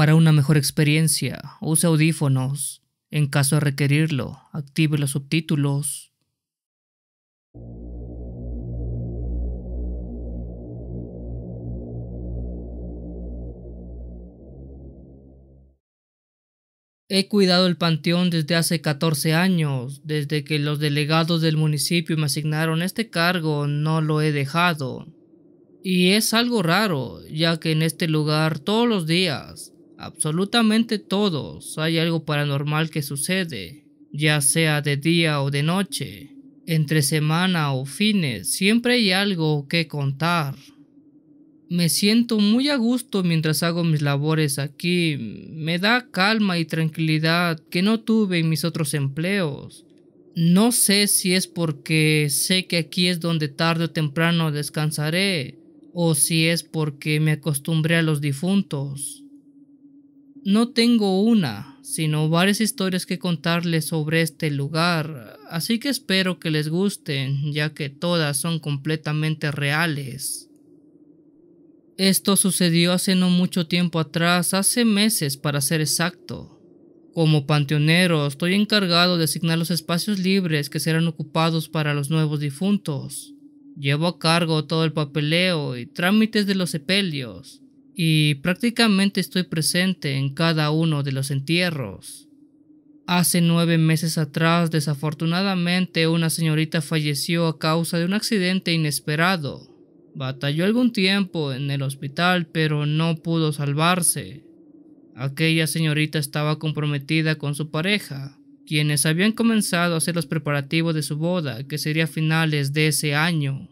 Para una mejor experiencia, use audífonos. En caso de requerirlo, active los subtítulos. He cuidado el panteón desde hace 14 años. Desde que los delegados del municipio me asignaron este cargo, no lo he dejado. Y es algo raro, ya que en este lugar todos los días Absolutamente todos hay algo paranormal que sucede, ya sea de día o de noche, entre semana o fines, siempre hay algo que contar. Me siento muy a gusto mientras hago mis labores aquí, me da calma y tranquilidad que no tuve en mis otros empleos. No sé si es porque sé que aquí es donde tarde o temprano descansaré, o si es porque me acostumbré a los difuntos. No tengo una, sino varias historias que contarles sobre este lugar, así que espero que les gusten, ya que todas son completamente reales. Esto sucedió hace no mucho tiempo atrás, hace meses para ser exacto. Como panteonero, estoy encargado de asignar los espacios libres que serán ocupados para los nuevos difuntos. Llevo a cargo todo el papeleo y trámites de los sepelios y prácticamente estoy presente en cada uno de los entierros. Hace nueve meses atrás, desafortunadamente, una señorita falleció a causa de un accidente inesperado. Batalló algún tiempo en el hospital, pero no pudo salvarse. Aquella señorita estaba comprometida con su pareja, quienes habían comenzado a hacer los preparativos de su boda, que sería a finales de ese año.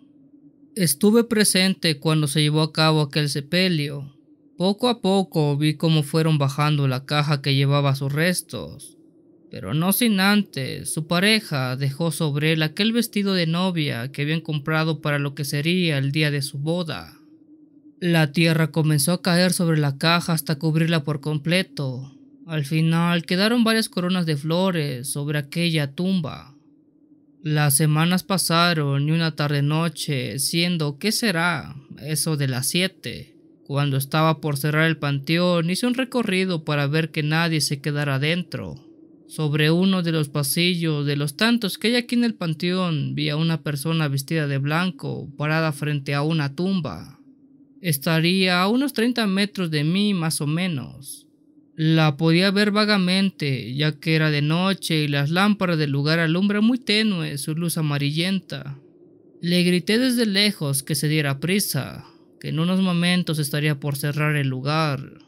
Estuve presente cuando se llevó a cabo aquel sepelio, poco a poco vi cómo fueron bajando la caja que llevaba sus restos, pero no sin antes su pareja dejó sobre él aquel vestido de novia que habían comprado para lo que sería el día de su boda. La tierra comenzó a caer sobre la caja hasta cubrirla por completo. Al final quedaron varias coronas de flores sobre aquella tumba. Las semanas pasaron y una tarde noche, siendo, ¿qué será? Eso de las siete. Cuando estaba por cerrar el panteón, hice un recorrido para ver que nadie se quedara adentro. Sobre uno de los pasillos de los tantos que hay aquí en el panteón, vi a una persona vestida de blanco parada frente a una tumba. Estaría a unos 30 metros de mí más o menos. La podía ver vagamente, ya que era de noche y las lámparas del lugar alumbran muy tenue su luz amarillenta. Le grité desde lejos que se diera prisa, que en unos momentos estaría por cerrar el lugar.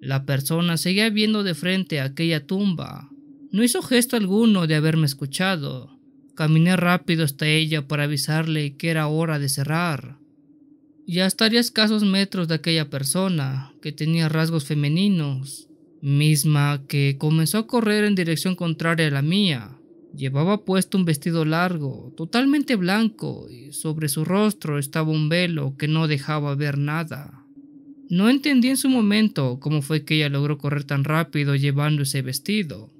La persona seguía viendo de frente aquella tumba. No hizo gesto alguno de haberme escuchado. Caminé rápido hasta ella para avisarle que era hora de cerrar. Ya estaría a escasos metros de aquella persona, que tenía rasgos femeninos, misma que comenzó a correr en dirección contraria a la mía. Llevaba puesto un vestido largo, totalmente blanco, y sobre su rostro estaba un velo que no dejaba ver nada. No entendí en su momento cómo fue que ella logró correr tan rápido llevando ese vestido.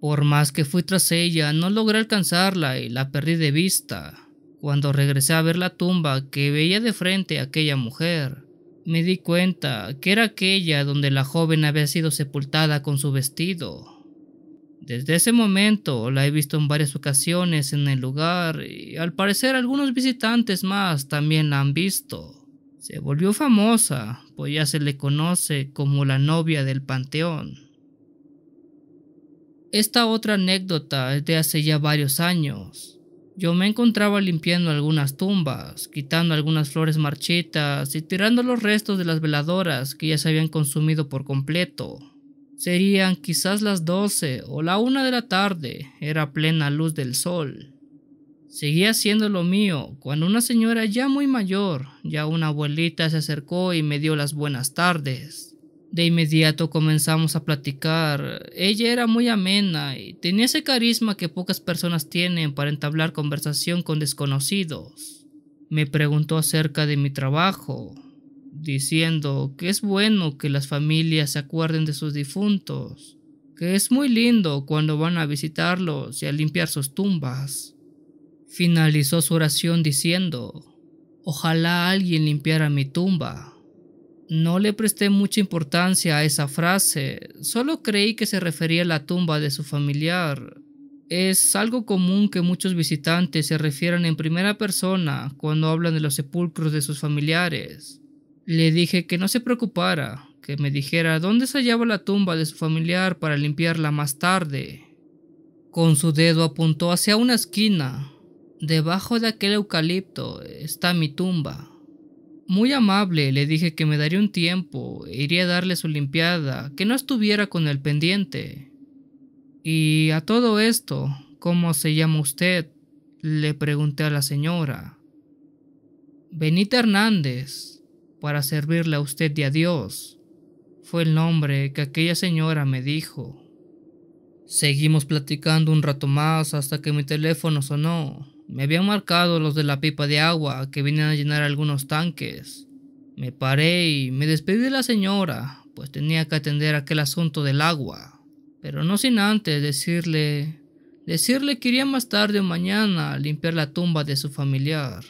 Por más que fui tras ella, no logré alcanzarla y la perdí de vista. Cuando regresé a ver la tumba que veía de frente a aquella mujer, me di cuenta que era aquella donde la joven había sido sepultada con su vestido. Desde ese momento la he visto en varias ocasiones en el lugar y al parecer algunos visitantes más también la han visto. Se volvió famosa, pues ya se le conoce como la novia del panteón. Esta otra anécdota es de hace ya varios años. Yo me encontraba limpiando algunas tumbas, quitando algunas flores marchitas y tirando los restos de las veladoras que ya se habían consumido por completo. Serían quizás las doce o la una de la tarde, era plena luz del sol. Seguía haciendo lo mío cuando una señora ya muy mayor, ya una abuelita, se acercó y me dio las buenas tardes. De inmediato comenzamos a platicar. Ella era muy amena y tenía ese carisma que pocas personas tienen para entablar conversación con desconocidos. Me preguntó acerca de mi trabajo, diciendo que es bueno que las familias se acuerden de sus difuntos, que es muy lindo cuando van a visitarlos y a limpiar sus tumbas. Finalizó su oración diciendo, ojalá alguien limpiara mi tumba. No le presté mucha importancia a esa frase, solo creí que se refería a la tumba de su familiar. Es algo común que muchos visitantes se refieran en primera persona cuando hablan de los sepulcros de sus familiares le dije que no se preocupara, que me dijera dónde se hallaba la tumba de su familiar para limpiarla más tarde. Con su dedo apuntó hacia una esquina. Debajo de aquel eucalipto está mi tumba. Muy amable le dije que me daría un tiempo, e iría a darle su limpiada, que no estuviera con el pendiente. Y a todo esto, ¿cómo se llama usted? le pregunté a la señora. Benita Hernández para servirle a usted de a Dios. Fue el nombre que aquella señora me dijo. Seguimos platicando un rato más hasta que mi teléfono sonó. Me habían marcado los de la pipa de agua que vienen a llenar algunos tanques. Me paré y me despedí de la señora, pues tenía que atender aquel asunto del agua. Pero no sin antes decirle, decirle que iría más tarde o mañana a limpiar la tumba de su familiar.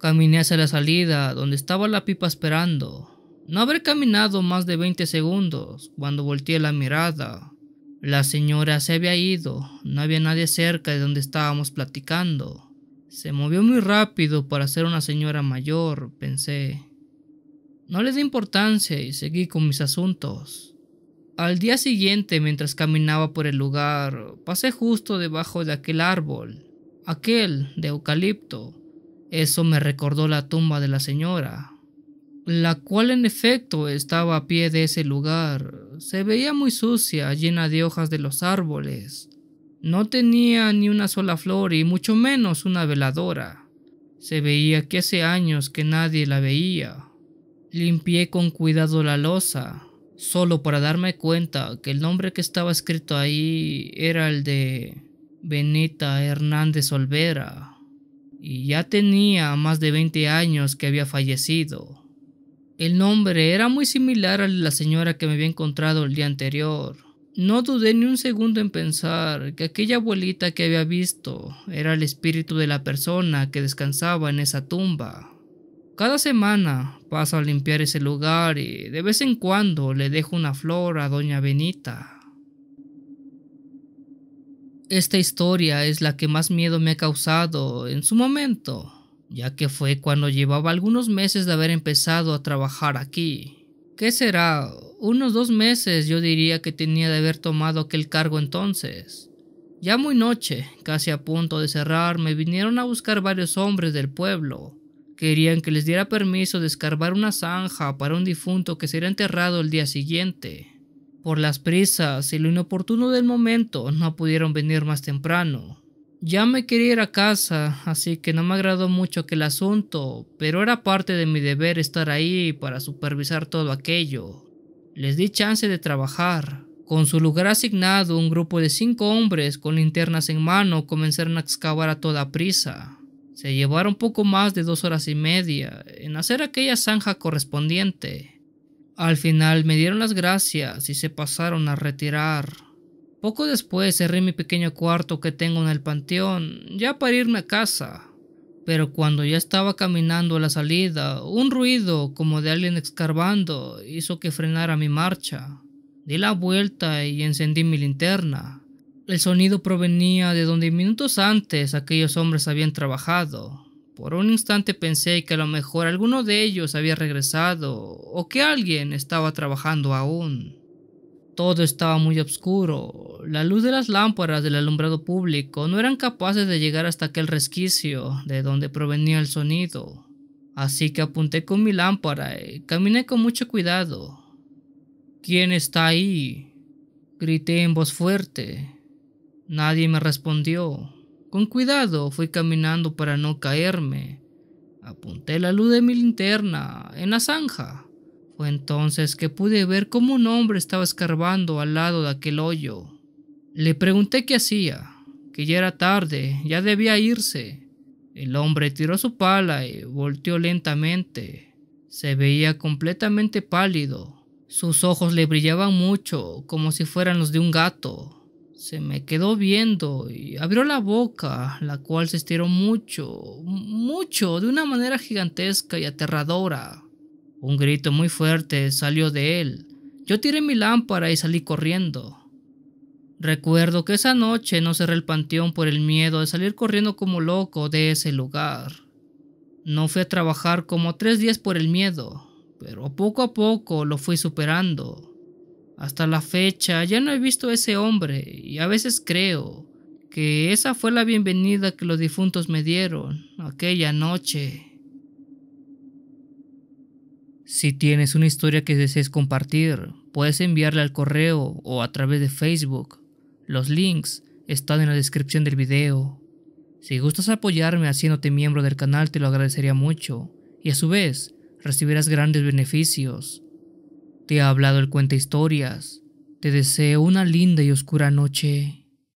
Caminé hacia la salida, donde estaba la pipa esperando. No habré caminado más de 20 segundos cuando volteé la mirada. La señora se había ido, no había nadie cerca de donde estábamos platicando. Se movió muy rápido para ser una señora mayor, pensé. No le di importancia y seguí con mis asuntos. Al día siguiente, mientras caminaba por el lugar, pasé justo debajo de aquel árbol, aquel de eucalipto, eso me recordó la tumba de la señora, la cual en efecto estaba a pie de ese lugar. Se veía muy sucia, llena de hojas de los árboles. No tenía ni una sola flor y mucho menos una veladora. Se veía que hace años que nadie la veía. Limpié con cuidado la losa, solo para darme cuenta que el nombre que estaba escrito ahí era el de Benita Hernández Olvera y ya tenía más de 20 años que había fallecido. El nombre era muy similar al de la señora que me había encontrado el día anterior. No dudé ni un segundo en pensar que aquella abuelita que había visto era el espíritu de la persona que descansaba en esa tumba. Cada semana paso a limpiar ese lugar y de vez en cuando le dejo una flor a doña Benita. Esta historia es la que más miedo me ha causado en su momento, ya que fue cuando llevaba algunos meses de haber empezado a trabajar aquí. ¿Qué será? Unos dos meses yo diría que tenía de haber tomado aquel cargo entonces. Ya muy noche, casi a punto de cerrar, me vinieron a buscar varios hombres del pueblo. Querían que les diera permiso de escarbar una zanja para un difunto que sería enterrado el día siguiente. Por las prisas y lo inoportuno del momento no pudieron venir más temprano. Ya me quería ir a casa, así que no me agradó mucho aquel asunto, pero era parte de mi deber estar ahí para supervisar todo aquello. Les di chance de trabajar. Con su lugar asignado, un grupo de cinco hombres con linternas en mano comenzaron a excavar a toda prisa. Se llevaron poco más de dos horas y media en hacer aquella zanja correspondiente. Al final me dieron las gracias y se pasaron a retirar. Poco después cerré mi pequeño cuarto que tengo en el panteón, ya para irme a casa. Pero cuando ya estaba caminando a la salida, un ruido como de alguien escarbando hizo que frenara mi marcha. Di la vuelta y encendí mi linterna. El sonido provenía de donde minutos antes aquellos hombres habían trabajado. Por un instante pensé que a lo mejor alguno de ellos había regresado o que alguien estaba trabajando aún. Todo estaba muy oscuro. La luz de las lámparas del alumbrado público no eran capaces de llegar hasta aquel resquicio de donde provenía el sonido. Así que apunté con mi lámpara y caminé con mucho cuidado. ¿Quién está ahí? Grité en voz fuerte. Nadie me respondió. Con cuidado fui caminando para no caerme. Apunté la luz de mi linterna en la zanja. Fue entonces que pude ver cómo un hombre estaba escarbando al lado de aquel hoyo. Le pregunté qué hacía, que ya era tarde, ya debía irse. El hombre tiró su pala y volteó lentamente. Se veía completamente pálido. Sus ojos le brillaban mucho, como si fueran los de un gato. Se me quedó viendo y abrió la boca, la cual se estiró mucho, mucho, de una manera gigantesca y aterradora. Un grito muy fuerte salió de él. Yo tiré mi lámpara y salí corriendo. Recuerdo que esa noche no cerré el panteón por el miedo de salir corriendo como loco de ese lugar. No fui a trabajar como tres días por el miedo, pero poco a poco lo fui superando. Hasta la fecha ya no he visto a ese hombre y a veces creo que esa fue la bienvenida que los difuntos me dieron aquella noche. Si tienes una historia que desees compartir, puedes enviarla al correo o a través de Facebook. Los links están en la descripción del video. Si gustas apoyarme haciéndote miembro del canal te lo agradecería mucho y a su vez recibirás grandes beneficios. Te ha hablado el cuenta historias. Te deseo una linda y oscura noche.